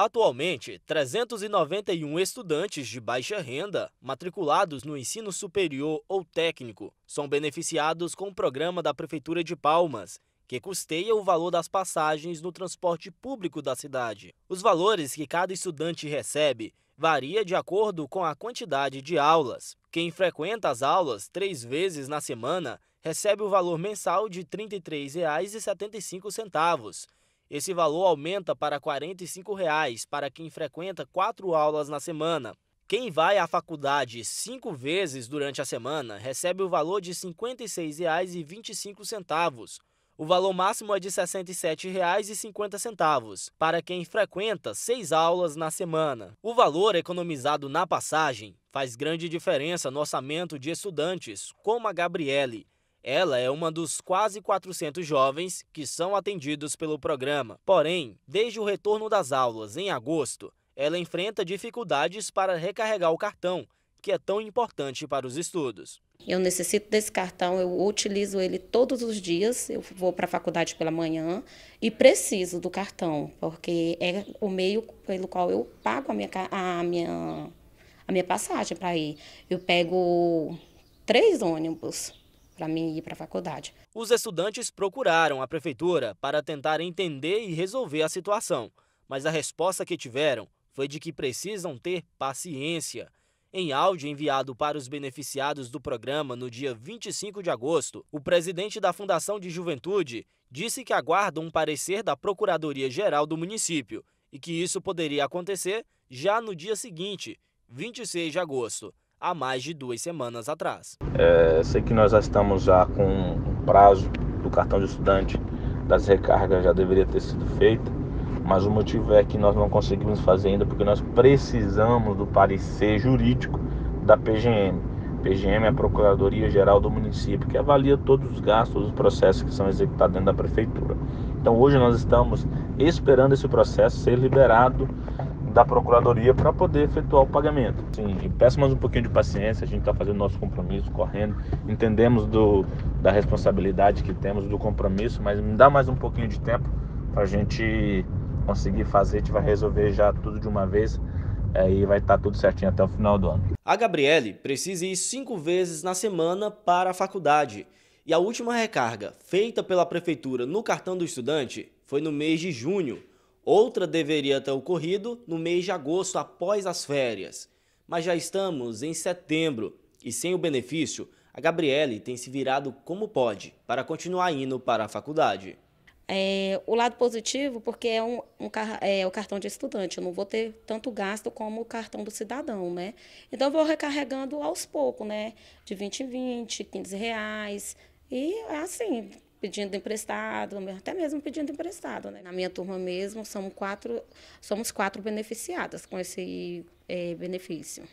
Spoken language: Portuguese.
Atualmente, 391 estudantes de baixa renda, matriculados no ensino superior ou técnico, são beneficiados com o programa da Prefeitura de Palmas, que custeia o valor das passagens no transporte público da cidade. Os valores que cada estudante recebe varia de acordo com a quantidade de aulas. Quem frequenta as aulas três vezes na semana recebe o valor mensal de R$ 33,75 esse valor aumenta para R$ 45 reais para quem frequenta quatro aulas na semana. Quem vai à faculdade cinco vezes durante a semana recebe o valor de R$ 56,25. O valor máximo é de R$ 67,50 para quem frequenta seis aulas na semana. O valor economizado na passagem faz grande diferença no orçamento de estudantes, como a Gabriele. Ela é uma dos quase 400 jovens que são atendidos pelo programa. Porém, desde o retorno das aulas em agosto, ela enfrenta dificuldades para recarregar o cartão, que é tão importante para os estudos. Eu necessito desse cartão, eu utilizo ele todos os dias. Eu vou para a faculdade pela manhã e preciso do cartão, porque é o meio pelo qual eu pago a minha, a minha, a minha passagem para ir. Eu pego três ônibus para mim ir para a faculdade. Os estudantes procuraram a prefeitura para tentar entender e resolver a situação, mas a resposta que tiveram foi de que precisam ter paciência. Em áudio enviado para os beneficiados do programa no dia 25 de agosto, o presidente da Fundação de Juventude disse que aguarda um parecer da Procuradoria-Geral do município e que isso poderia acontecer já no dia seguinte, 26 de agosto há mais de duas semanas atrás. É, sei que nós já estamos já com um prazo do cartão de estudante das recargas já deveria ter sido feita, mas o motivo é que nós não conseguimos fazer ainda porque nós precisamos do parecer jurídico da PGM. PGM é a Procuradoria Geral do Município, que avalia todos os gastos, os processos que são executados dentro da prefeitura. Então hoje nós estamos esperando esse processo ser liberado da Procuradoria para poder efetuar o pagamento. Sim, peço mais um pouquinho de paciência, a gente está fazendo nosso compromisso, correndo, entendemos do, da responsabilidade que temos, do compromisso, mas me dá mais um pouquinho de tempo para a gente conseguir fazer, a gente vai resolver já tudo de uma vez aí é, vai estar tá tudo certinho até o final do ano. A Gabriele precisa ir cinco vezes na semana para a faculdade. E a última recarga feita pela prefeitura no cartão do estudante foi no mês de junho. Outra deveria ter ocorrido no mês de agosto após as férias, mas já estamos em setembro e sem o benefício, a Gabriele tem se virado como pode para continuar indo para a faculdade. É, o lado positivo, porque é, um, um, é o cartão de estudante, eu não vou ter tanto gasto como o cartão do cidadão, né? Então, eu vou recarregando aos poucos, né? De 20 em 20, 15 reais. E, assim, pedindo emprestado, até mesmo pedindo emprestado. Né? Na minha turma mesmo, somos quatro, somos quatro beneficiadas com esse é, benefício.